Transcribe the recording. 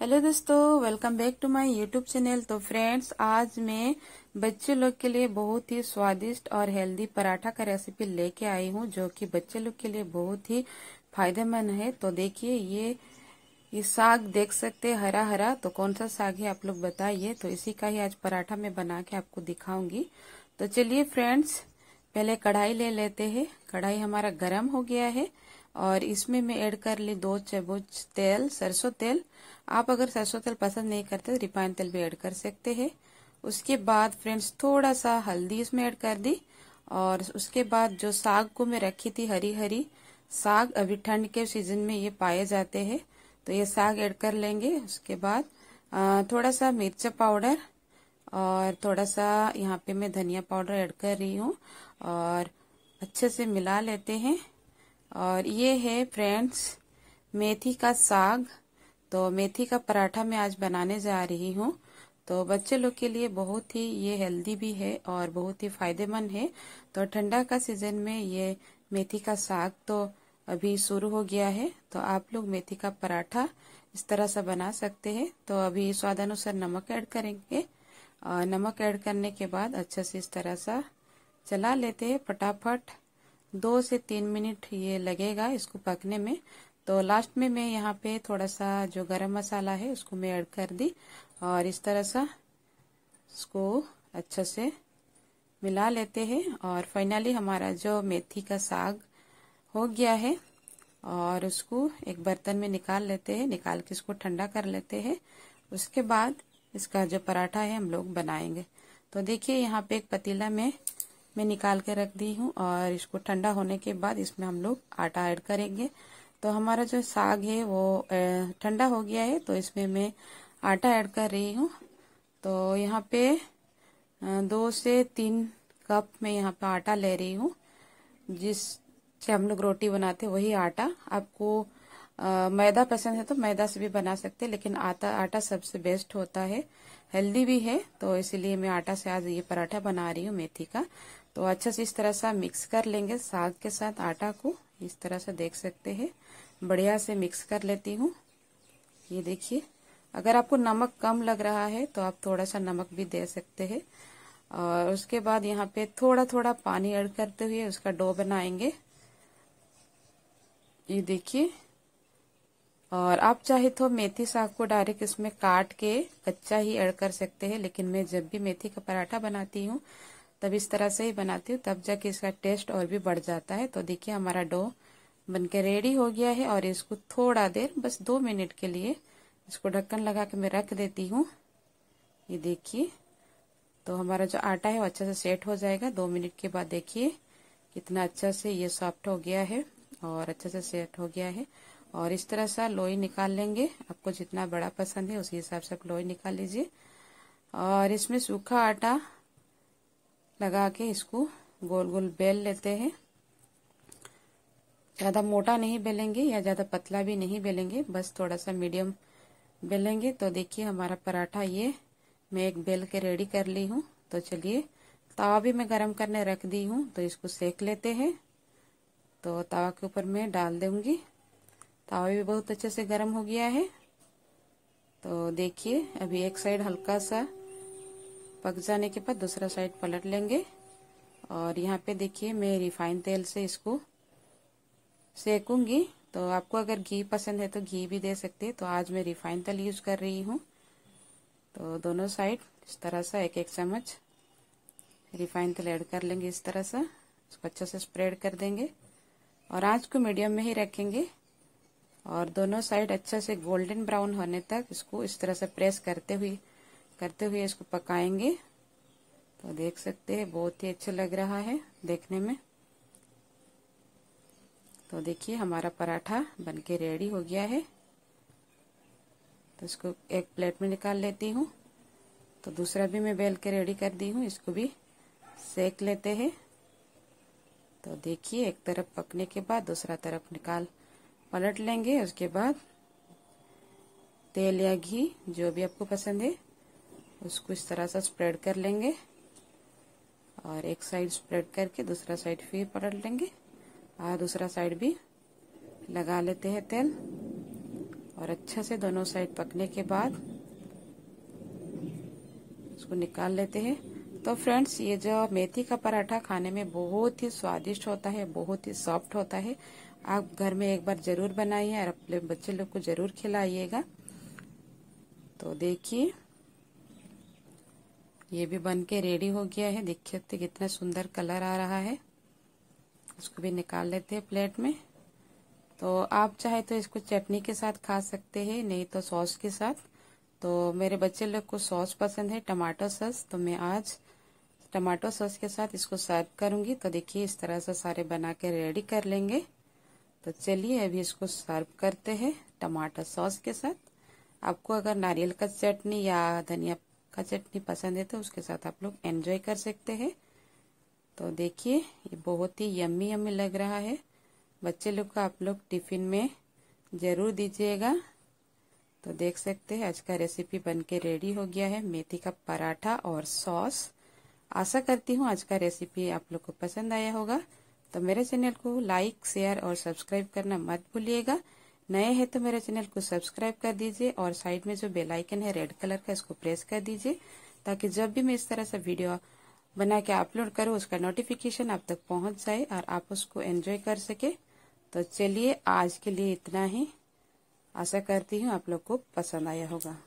hello दोस्तों welcome back to my YouTube channel तो friends आज मैं बच्चे लोग के लिए बहुत ही स्वादिष्ट और हेल्दी पराठा का रेसिपी लेके आई हूँ जो कि बच्चे लोग के लिए बहुत ही फायदेमंद है तो देखिए ये ये साग देख सकते हरा हरा तो कौन सा साग है आप लोग बताइए तो इसी का ही आज पराठा मैं बना के आपको दिखाऊंगी तो चलिए फ्रेंड्स पहले कढ़ाई ले लेते हैं कढ़ाई हमारा गरम हो गया है और इसमें मैं ऐड कर ली दो चम्मच तेल सरसों तेल आप अगर सरसों तेल पसंद नहीं करते तो रिफाइन तेल भी ऐड कर सकते हैं उसके बाद फ्रेंड्स थोड़ा सा हल्दी इसमें ऐड कर दी और उसके बाद जो साग को मैं रखी थी हरी हरी साग अभी ठंड के सीजन में ये पाए जाते हैं तो ये साग ऐड कर लेंगे उसके बाद थोड़ा सा मिर्चा पाउडर और थोड़ा सा यहाँ पे मैं धनिया पाउडर ऐड कर रही हूँ और अच्छे से मिला लेते हैं और ये है फ्रेंड्स मेथी का साग तो मेथी का पराठा मैं आज बनाने जा रही हूँ तो बच्चे लोग के लिए बहुत ही ये हेल्दी भी है और बहुत ही फायदेमंद है तो ठंडा का सीजन में ये मेथी का साग तो अभी शुरू हो गया है तो आप लोग मेथी का पराठा इस तरह से बना सकते हैं तो अभी स्वादानुसार नमक ऐड करेंगे नमक ऐड करने के बाद अच्छे से इस तरह सा चला लेते हैं फटाफट दो से तीन मिनट ये लगेगा इसको पकने में तो लास्ट में मैं यहाँ पे थोड़ा सा जो गरम मसाला है उसको मैं ऐड कर दी और इस तरह सा इसको अच्छे से मिला लेते हैं और फाइनली हमारा जो मेथी का साग हो गया है और उसको एक बर्तन में निकाल लेते हैं निकाल के इसको ठंडा कर लेते हैं उसके बाद इसका जो पराठा है हम लोग बनाएंगे तो देखिए यहाँ पे एक पतीला में मैं निकाल के रख दी हूँ और इसको ठंडा होने के बाद इसमें हम लोग आटा ऐड करेंगे तो हमारा जो साग है वो ठंडा हो गया है तो इसमें मैं आटा ऐड कर रही हूँ तो यहाँ पे दो से तीन कप में यहाँ पे आटा ले रही हूँ जिस से हम लोग रोटी बनाते वही आटा आपको मैदा पसंद है तो मैदा से भी बना सकते हैं लेकिन आटा आटा सबसे बेस्ट होता है हेल्दी भी है तो इसीलिए मैं आटा से आज ये पराठा बना रही हूँ मेथी का तो अच्छे से इस तरह से मिक्स कर लेंगे साग के साथ आटा को इस तरह से देख सकते हैं बढ़िया से मिक्स कर लेती हूँ ये देखिए अगर आपको नमक कम लग रहा है तो आप थोड़ा सा नमक भी दे सकते हैं और उसके बाद यहाँ पे थोड़ा थोड़ा पानी ऐड करते हुए उसका डो बनाएंगे ये देखिए और आप चाहे तो मेथी साग को डायरेक्ट इसमें काट के कच्चा ही ऐड कर सकते हैं लेकिन मैं जब भी मेथी का पराठा बनाती हूँ तब इस तरह से ही बनाती हूँ तब जाके इसका टेस्ट और भी बढ़ जाता है तो देखिए हमारा डो के रेडी हो गया है और इसको थोड़ा देर बस दो मिनट के लिए इसको ढक्कन लगा के मैं रख देती हूँ ये देखिए तो हमारा जो आटा है वो अच्छा से सेट हो जाएगा दो मिनट के बाद देखिए कितना अच्छा से ये सॉफ्ट हो गया है और अच्छा से सेट हो गया है और इस तरह से लोई निकाल लेंगे आपको जितना बड़ा पसंद है उसी हिसाब से आप लोई निकाल लीजिए और इसमें सूखा आटा लगा के इसको गोल गोल बेल लेते हैं ज़्यादा मोटा नहीं बेलेंगे या ज़्यादा पतला भी नहीं बेलेंगे बस थोड़ा सा मीडियम बेलेंगे तो देखिए हमारा पराठा ये मैं एक बेल के रेडी कर ली हूँ तो चलिए तवा भी मैं गरम करने रख दी हूँ तो इसको सेक लेते हैं तो तवा के ऊपर मैं डाल दूंगी तावा भी बहुत अच्छे से गर्म हो गया है तो देखिए अभी एक साइड हल्का सा पक जाने के बाद दूसरा साइड पलट लेंगे और यहाँ पे देखिए मैं रिफाइन तेल से इसको सेकूंगी तो आपको अगर घी पसंद है तो घी भी दे सकते हैं तो आज मैं रिफाइन तेल यूज कर रही हूँ तो दोनों साइड इस तरह सा एक एक चम्मच रिफाइन तेल ऐड कर लेंगे इस तरह सा इसको अच्छे से स्प्रेड कर देंगे और आज को मीडियम में ही रखेंगे और दोनों साइड अच्छे से गोल्डन ब्राउन होने तक इसको इस तरह से प्रेस करते हुए करते हुए इसको पकाएंगे तो देख सकते हैं बहुत ही अच्छा लग रहा है देखने में तो देखिए हमारा पराठा बनके रेडी हो गया है तो इसको एक प्लेट में निकाल लेती हूँ तो दूसरा भी मैं बेल के रेडी कर दी हूँ इसको भी सेक लेते हैं तो देखिए एक तरफ पकने के बाद दूसरा तरफ निकाल पलट लेंगे उसके बाद तेल या घी जो भी आपको पसंद है उसको इस तरह से स्प्रेड कर लेंगे और एक साइड स्प्रेड करके दूसरा साइड फिर पलट लेंगे और दूसरा साइड भी लगा लेते हैं तेल और अच्छा से दोनों साइड पकने के बाद उसको निकाल लेते हैं तो फ्रेंड्स ये जो मेथी का पराठा खाने में बहुत ही स्वादिष्ट होता है बहुत ही सॉफ्ट होता है आप घर में एक बार जरूर बनाइए और अपने बच्चे लोग को जरूर खिलाइएगा तो देखिए ये भी बन के रेडी हो गया है देखिए सकते तो कितना सुंदर कलर आ रहा है इसको भी निकाल लेते हैं प्लेट में तो आप चाहे तो इसको चटनी के साथ खा सकते हैं नहीं तो सॉस के साथ तो मेरे बच्चे लोग को सॉस पसंद है टमाटो सॉस तो मैं आज टमाटो सॉस के साथ इसको सर्व करूंगी तो देखिए इस तरह से सारे बना के रेडी कर लेंगे तो चलिए अभी इसको सर्व करते हैं टमाटर सॉस के साथ आपको अगर नारियल का चटनी या धनिया का चटनी पसंद है तो उसके साथ आप लोग एंजॉय कर सकते हैं तो देखिए ये बहुत ही यम्मी यम्मी लग रहा है बच्चे लोग का आप लोग टिफिन में ज़रूर दीजिएगा तो देख सकते हैं आज का रेसिपी बनके रेडी हो गया है मेथी का पराठा और सॉस आशा करती हूँ आज का रेसिपी आप लोग को पसंद आया होगा तो मेरे चैनल को लाइक शेयर और सब्सक्राइब करना मत भूलिएगा नए हैं तो मेरे चैनल को सब्सक्राइब कर दीजिए और साइड में जो बेल आइकन है रेड कलर का इसको प्रेस कर दीजिए ताकि जब भी मैं इस तरह से वीडियो बना के अपलोड करूँ उसका नोटिफिकेशन आप तक पहुंच जाए और आप उसको एंजॉय कर सके तो चलिए आज के लिए इतना ही आशा करती हूँ आप लोग को पसंद आया होगा